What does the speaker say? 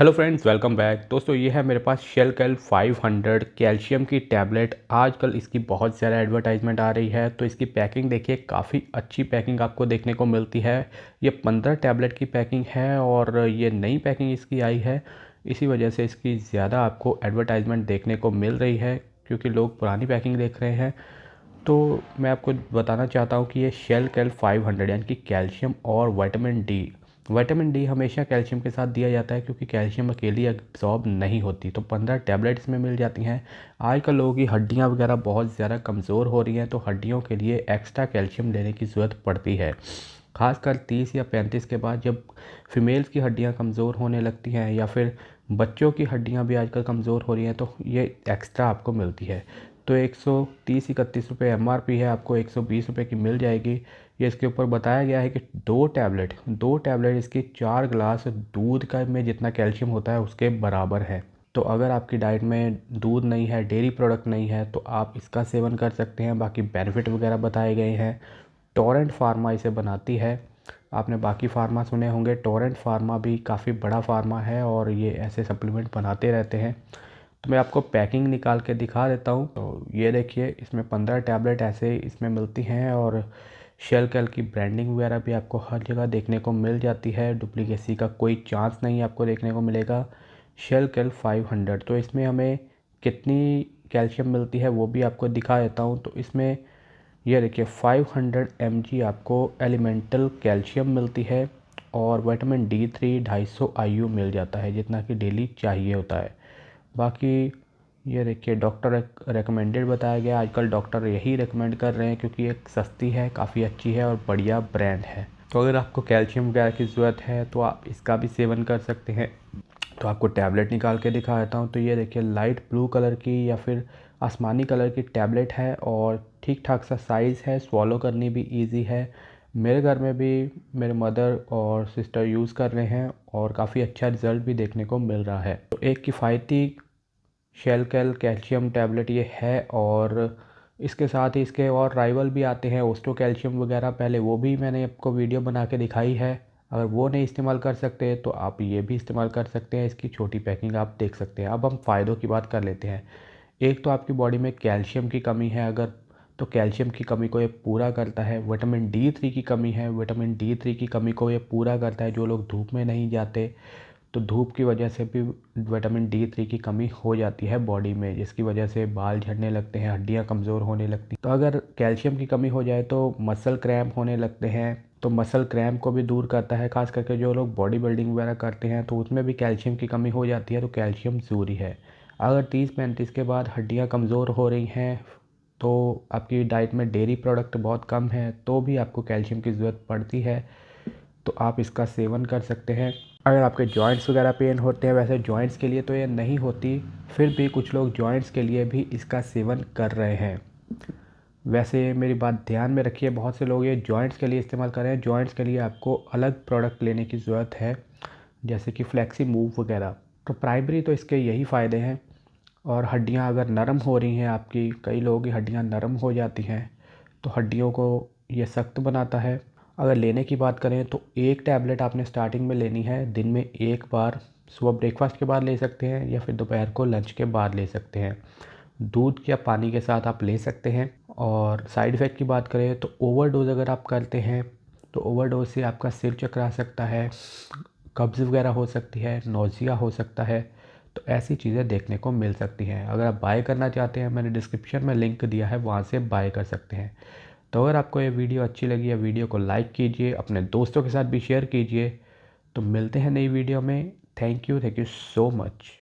hello friends welcome back दोस्तों ये है मेरे पास शेल कैल 500 कैल्शियम की टैबलेट आजकल इसकी बहुत ज़्यादा एडवर्टाइजमेंट आ रही है तो इसकी पैकिंग देखिए काफ़ी अच्छी पैकिंग आपको देखने को मिलती है ये 15 टैबलेट की पैकिंग है और ये नई पैकिंग इसकी आई है इसी वजह से इसकी ज़्यादा आपको एडवर्टाइजमेंट देखने को मिल रही है क्योंकि लोग पुरानी पैकिंग देख रहे हैं तो मैं आपको बताना चाहता हूँ कि ये शेल कैल फाइव यानी कि कैल्शियम और वाइटामिन डी विटामिन डी हमेशा कैल्शियम के साथ दिया जाता है क्योंकि कैल्शियम अकेली एब्जॉर्ब नहीं होती तो पंद्रह टैबलेट्स में मिल जाती हैं आजकल लोगों की हड्डियाँ वगैरह बहुत ज़्यादा कमज़ोर हो रही हैं तो हड्डियों के लिए एक्स्ट्रा कैल्शियम लेने की ज़रूरत पड़ती है खासकर तीस या पैंतीस के बाद जब फीमेल्स की हड्डियाँ कमज़ोर होने लगती हैं या फिर बच्चों की हड्डियाँ भी आजकल कमज़ोर हो रही हैं तो ये एक्स्ट्रा आपको मिलती है तो एक सौ तीस इकतीस रुपये एम है आपको एक सौ बीस रुपये की मिल जाएगी ये इसके ऊपर बताया गया है कि दो टैबलेट दो टैबलेट इसकी चार ग्लास दूध का में जितना कैल्शियम होता है उसके बराबर है तो अगर आपकी डाइट में दूध नहीं है डेयरी प्रोडक्ट नहीं है तो आप इसका सेवन कर सकते हैं बाकी बेनिफिट वगैरह बताए गए हैं टोरेंट फार्मा इसे बनाती है आपने बाकी फार्मा सुने होंगे टोरेंट फार्मा भी काफ़ी बड़ा फार्मा है और ये ऐसे सप्लीमेंट बनाते रहते हैं तो मैं आपको पैकिंग निकाल के दिखा देता हूँ तो ये देखिए इसमें पंद्रह टैबलेट ऐसे इसमें मिलती हैं और शेल कैल की ब्रांडिंग वगैरह भी आपको हर जगह देखने को मिल जाती है डुप्लीकेसी का कोई चांस नहीं आपको देखने को मिलेगा शेल कैल 500 तो इसमें हमें कितनी कैल्शियम मिलती है वो भी आपको दिखा देता हूँ तो इसमें यह देखिए 500 हंड्रेड आपको एलिमेंटल कैल्शियम मिलती है और वाइटामिन डी थ्री ढाई सौ मिल जाता है जितना कि डेली चाहिए होता है बाकी ये देखिए डॉक्टर रेकमेंडेड बताया गया आजकल डॉक्टर यही रेकमेंड कर रहे हैं क्योंकि एक सस्ती है काफ़ी अच्छी है और बढ़िया ब्रांड है तो अगर आपको कैल्शियम वगैरह की ज़रूरत है तो आप इसका भी सेवन कर सकते हैं तो आपको टैबलेट निकाल के दिखा देता हूँ तो ये देखिए लाइट ब्लू कलर की या फिर आसमानी कलर की टैबलेट है और ठीक ठाक सा साइज़ है स्वॉलो करनी भी ईजी है मेरे घर में भी मेरे मदर और सिस्टर यूज़ कर रहे हैं और काफ़ी अच्छा रिज़ल्ट भी देखने को मिल रहा है तो एक किफ़ायती शेल कैल कैल्शियम टैबलेट ये है और इसके साथ ही इसके और राइवल भी आते हैं ओस्टो कैल्शियम वगैरह पहले वो भी मैंने आपको वीडियो बना के दिखाई है अगर वो नहीं इस्तेमाल कर सकते तो आप ये भी इस्तेमाल कर सकते हैं इसकी छोटी पैकिंग आप देख सकते हैं अब हम फ़ायदों की बात कर लेते हैं एक तो आपकी बॉडी में कैल्शियम की कमी है अगर तो कैल्शियम की कमी को ये पूरा करता है विटामिन डी थ्री की कमी है विटामिन डी थ्री की कमी को ये पूरा करता है जो लोग धूप में नहीं जाते तो धूप की वजह से भी विटामिन डी थ्री की कमी हो जाती है बॉडी में जिसकी वजह से बाल झड़ने लगते हैं हड्डियाँ कमज़ोर होने लगती तो अगर कैल्शियम की कमी हो जाए तो मसल क्रैम्प होने लगते हैं तो मसल क्रैम्प को भी दूर करता है खास करके जो लोग बॉडी बिल्डिंग वगैरह करते हैं तो उसमें भी कैल्शियम की कमी हो जाती है तो कैल्शियम ज़रूरी है अगर तीस पैंतीस के बाद हड्डियाँ कमज़ोर हो रही हैं तो आपकी डाइट में डेयरी प्रोडक्ट बहुत कम है तो भी आपको कैल्शियम की ज़रूरत पड़ती है तो आप इसका सेवन कर सकते हैं अगर आपके जॉइंट्स वगैरह पेन होते हैं वैसे जॉइंट्स के लिए तो ये नहीं होती फिर भी कुछ लोग जॉइंट्स के लिए भी इसका सेवन कर रहे हैं वैसे मेरी बात ध्यान में रखिए बहुत से लोग ये जॉइंट्स के लिए इस्तेमाल कर रहे हैं जॉइंट्स के लिए आपको अलग प्रोडक्ट लेने की ज़रूरत है जैसे कि फ्लैक्सी मूव वगैरह तो प्राइमरी तो इसके यही फ़ायदे हैं और हड्डियाँ अगर नरम हो रही हैं आपकी कई लोगों की हड्डियाँ नरम हो जाती हैं तो हड्डियों को ये सख्त बनाता है अगर लेने की बात करें तो एक टैबलेट आपने स्टार्टिंग में लेनी है दिन में एक बार सुबह ब्रेकफास्ट के बाद ले सकते हैं या फिर दोपहर को लंच के बाद ले सकते हैं दूध या पानी के साथ आप ले सकते हैं और साइड इफ़ेक्ट की बात करें तो ओवरडोज अगर आप करते हैं तो ओवरडोज से आपका सिर चकरा सकता है कब्ज़ वगैरह हो सकती है नोज़िया हो सकता है तो ऐसी चीज़ें देखने को मिल सकती हैं अगर आप बाय करना चाहते हैं मैंने डिस्क्रिप्शन में लिंक दिया है वहाँ से बाय कर सकते हैं तो अगर आपको ये वीडियो अच्छी लगी है वीडियो को लाइक कीजिए अपने दोस्तों के साथ भी शेयर कीजिए तो मिलते हैं नई वीडियो में thank you thank you so much